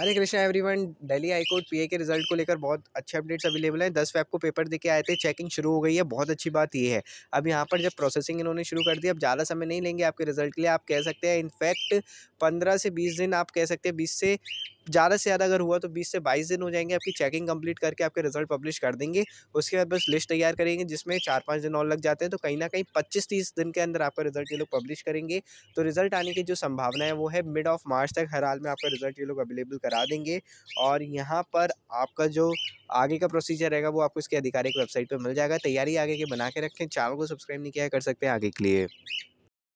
अरे Krishna everyone Delhi high court PA के result को लेकर बहुत अच्छे अपडेट्स अवेलेबल हैं दस फेब को पेपर देके आए थे चेकिंग शुरू हो गई है बहुत अच्छी बात ये है अब यहाँ पर जब प्रोसेसिंग इन्होंने शुरू कर दी अब ज़्यादा समय नहीं लेंगे आपके रिजल्ट के लिए आप कह सकते हैं इनफैक्ट पंद्रह से बीस दिन आप कह सकते हैं बीस से ज़्यादा से ज़्यादा अगर हुआ तो बीस से बाईस दिन हो जाएंगे आपकी चेकिंग कंप्लीट करके आपके रिजल्ट पब्लिश कर देंगे उसके बाद बस लिस्ट तैयार करेंगे जिसमें चार पाँच दिन और लग जाते हैं तो कहीं ना कहीं पच्चीस तीस दिन के अंदर आपका रिजल्ट ये लोग पब्लिश करेंगे तो रिजल्ट आने की जो संभावना है वो है मिड ऑफ मार्च तक हर हाल में आपका रिजल्ट ये लोग अवेलेबल करा देंगे और यहाँ पर आपका जो आगे का प्रोसीजर रहेगा वो आपको इसके आधिकारिक वेबसाइट पर मिल जाएगा तैयारी आगे के बना के रखें चैनल को सब्सक्राइब नहीं किया कर सकते हैं आगे के लिए